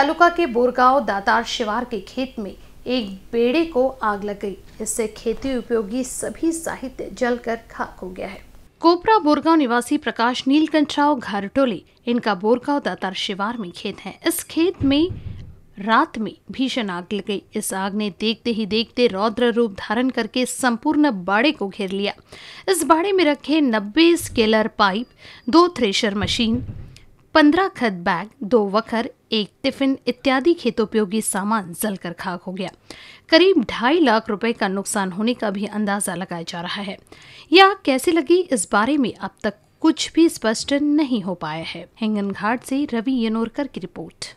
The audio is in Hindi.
तालुका के बोरगांव दातार शिवार के खेत में एक बेड़े को आग लग गई इससे खेती उपयोगी सभी साहित्य जलकर खाक हो गया है कोपरा बोरगांव निवासी प्रकाश नीलकंठराव घारटोले इनका बोरगांव दातार शिवार में खेत है इस खेत में रात में भीषण आग लग गई इस आग ने देखते ही देखते रौद्र रूप धारण करके संपूर्ण बाड़े को घेर लिया इस बाड़े में रखे 90 स्केलर पाइप दो थ्रेशर मशीन पंद्रह खत बैग दो वखर एक टिफिन इत्यादि खेतोपयोगी सामान जलकर खाक हो गया करीब ढाई लाख रुपए का नुकसान होने का भी अंदाजा लगाया जा रहा है यह आग कैसे लगी इस बारे में अब तक कुछ भी स्पष्ट नहीं हो पाया है हिंगन घाट से रवि यनोरकर की रिपोर्ट